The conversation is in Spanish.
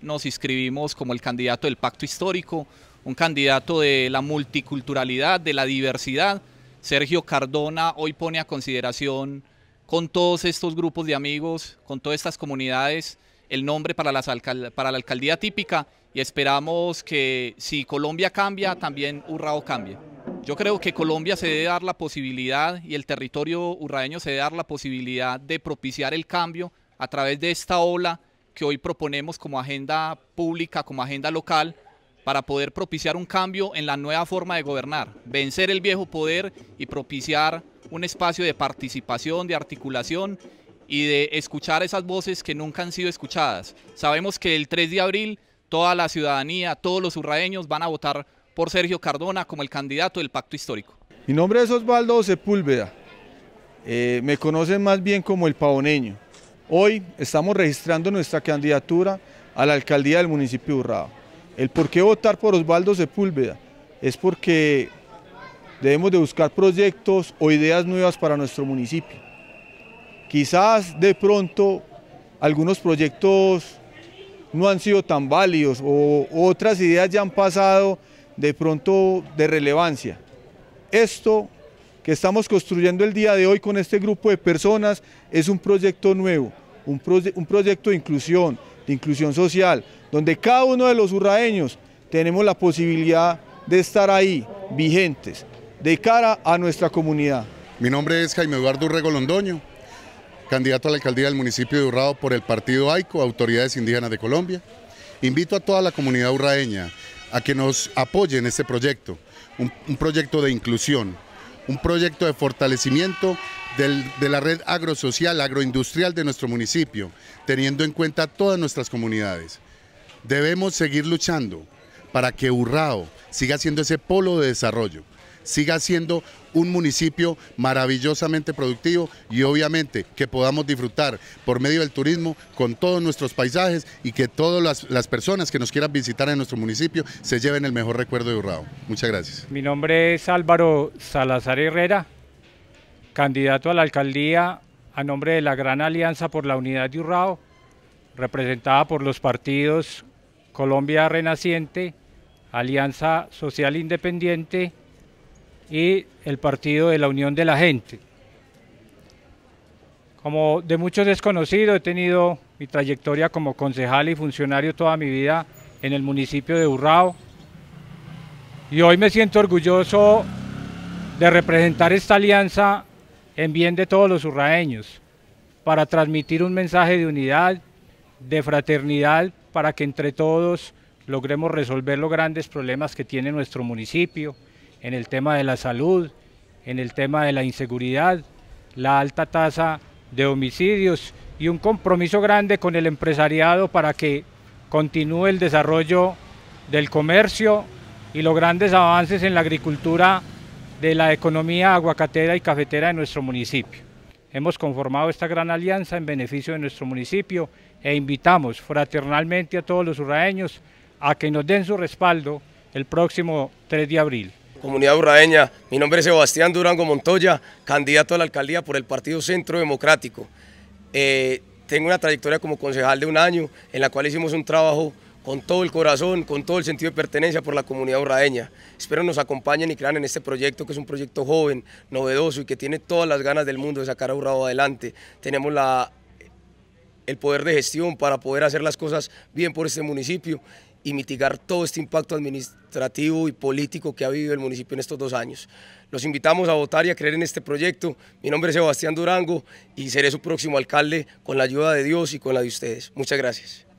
nos inscribimos como el candidato del pacto histórico, un candidato de la multiculturalidad, de la diversidad. Sergio Cardona hoy pone a consideración con todos estos grupos de amigos, con todas estas comunidades, el nombre para, la alcaldía típica y esperamos que si Colombia cambia, también Urrao cambie. Yo creo que Colombia se debe dar la posibilidad y el territorio urraeño se debe dar la posibilidad de propiciar el cambio a través de esta ola que hoy proponemos como agenda pública, como agenda local, para poder propiciar un cambio en la nueva forma de gobernar, vencer el viejo poder y propiciar un espacio de participación, de articulación y de escuchar esas voces que nunca han sido escuchadas. Sabemos que el 3 de abril toda la ciudadanía, todos los urraeños van a votar por Sergio Cardona como el candidato del pacto histórico. Mi nombre es Osvaldo Sepúlveda, eh, me conocen más bien como el pavoneño. Hoy estamos registrando nuestra candidatura a la alcaldía del municipio de Urrao. El por qué votar por Osvaldo Sepúlveda es porque debemos de buscar proyectos o ideas nuevas para nuestro municipio. Quizás de pronto algunos proyectos no han sido tan válidos o otras ideas ya han pasado de pronto de relevancia. Esto que estamos construyendo el día de hoy con este grupo de personas es un proyecto nuevo, un, proyecto de inclusión, de inclusión social, donde cada uno de los urraeños tenemos la posibilidad de estar ahí, vigentes, de cara a nuestra comunidad. Mi nombre es Jaime Eduardo Urrego Londoño, candidato a la alcaldía del municipio de Urrao por el partido AICO, Autoridades Indígenas de Colombia. Invito a toda la comunidad urraeña a que nos apoye en este proyecto, un proyecto de inclusión, un proyecto de fortalecimiento de la red agrosocial, agroindustrial de nuestro municipio, teniendo en cuenta todas nuestras comunidades. Debemos seguir luchando para que Urrao siga siendo ese polo de desarrollo siga siendo un municipio maravillosamente productivo y obviamente que podamos disfrutar por medio del turismo con todos nuestros paisajes y que todas las, personas que nos quieran visitar en nuestro municipio se lleven el mejor recuerdo de Urrao. Muchas gracias. Mi nombre es Álvaro Salazar Herrera, candidato a la alcaldía a nombre de la Gran Alianza por la Unidad de Urrao, representada por los partidos Colombia Renaciente, Alianza Social Independiente, y el Partido de la Unión de la Gente. Como de muchos desconocidos, he tenido mi trayectoria como concejal y funcionario toda mi vida en el municipio de Urrao. Y hoy me siento orgulloso de representar esta alianza en bien de todos los urraeños, para transmitir un mensaje de unidad, de fraternidad, para que entre todos logremos resolver los grandes problemas que tiene nuestro municipio, en el tema de la salud, en el tema de la inseguridad, la alta tasa de homicidios y un compromiso grande con el empresariado para que continúe el desarrollo del comercio y los grandes avances en la agricultura de la economía aguacatera y cafetera de nuestro municipio. Hemos conformado esta gran alianza en beneficio de nuestro municipio e invitamos fraternalmente a todos los urraeños a que nos den su respaldo el próximo 3 de abril comunidad urraeña. Mi nombre es Sebastián Durango Montoya, candidato a la alcaldía por el Partido Centro Democrático. Eh, tengo una trayectoria como concejal de un año en la cual hicimos un trabajo con todo el corazón, con todo el sentido de pertenencia por la comunidad urraeña. Espero nos acompañen y crean en este proyecto que es un proyecto joven, novedoso y que tiene todas las ganas del mundo de sacar a Urrao adelante. Tenemos la el poder de gestión para poder hacer las cosas bien por este municipio y mitigar todo este impacto administrativo y político que ha vivido el municipio en estos dos años. Los invitamos a votar y a creer en este proyecto. Mi nombre es Sebastián Durango y seré su próximo alcalde con la ayuda de Dios y con la de ustedes. Muchas gracias.